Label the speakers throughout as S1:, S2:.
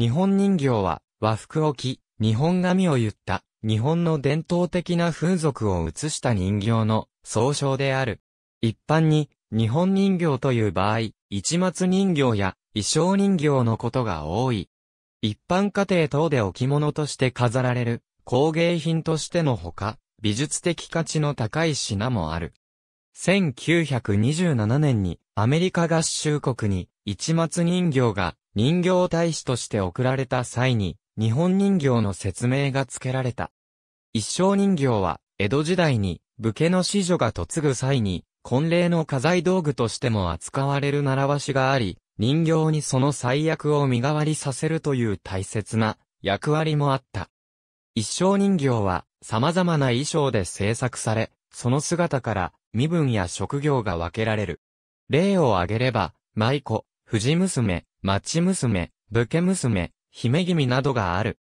S1: 日本人形は和服を着、日本髪を言った、日本の伝統的な風俗を映した人形の総称である。一般に、日本人形という場合、市松人形や衣装人形のことが多い。一般家庭等で置物として飾られる、工芸品としてのほか、美術的価値の高い品もある。1927年にアメリカ合衆国に市松人形が人形大使として送られた際に、日本人形の説明が付けられた。一生人形は、江戸時代に、武家の子女が嫁ぐ際に、婚礼の家財道具としても扱われる習わしがあり、人形にその最悪を身代わりさせるという大切な役割もあった。一生人形は様々な衣装で制作され、その姿から身分や職業が分けられる。例を挙げれば、舞妓、藤娘、町娘、武家娘、姫君などがある。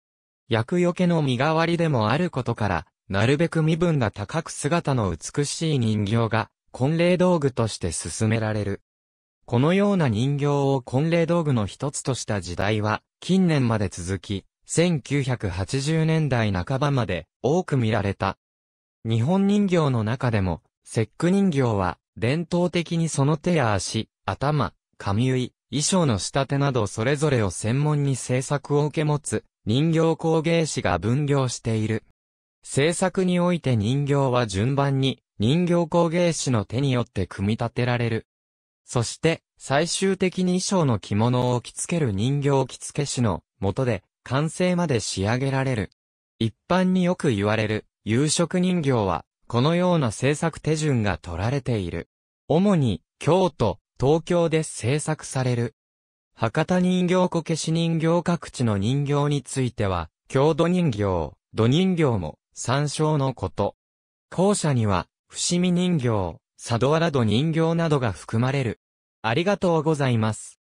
S1: 厄除けの身代わりでもあることから、なるべく身分が高く姿の美しい人形が、婚礼道具として進められる。このような人形を婚礼道具の一つとした時代は、近年まで続き、1980年代半ばまで多く見られた。日本人形の中でも、節句人形は、伝統的にその手や足、頭、髪結い、衣装の仕立てなどそれぞれを専門に制作を受け持つ、人形工芸士が分業している。制作において人形は順番に、人形工芸士の手によって組み立てられる。そして、最終的に衣装の着物を着付ける人形着付け師のとで、完成まで仕上げられる。一般によく言われる、夕食人形は、このような制作手順が取られている。主に、京都、東京で制作される。博多人形こけし人形各地の人形については、郷土人形、土人形も参照のこと。校舎には、伏見人形、佐土原土人形などが含まれる。ありがとうございます。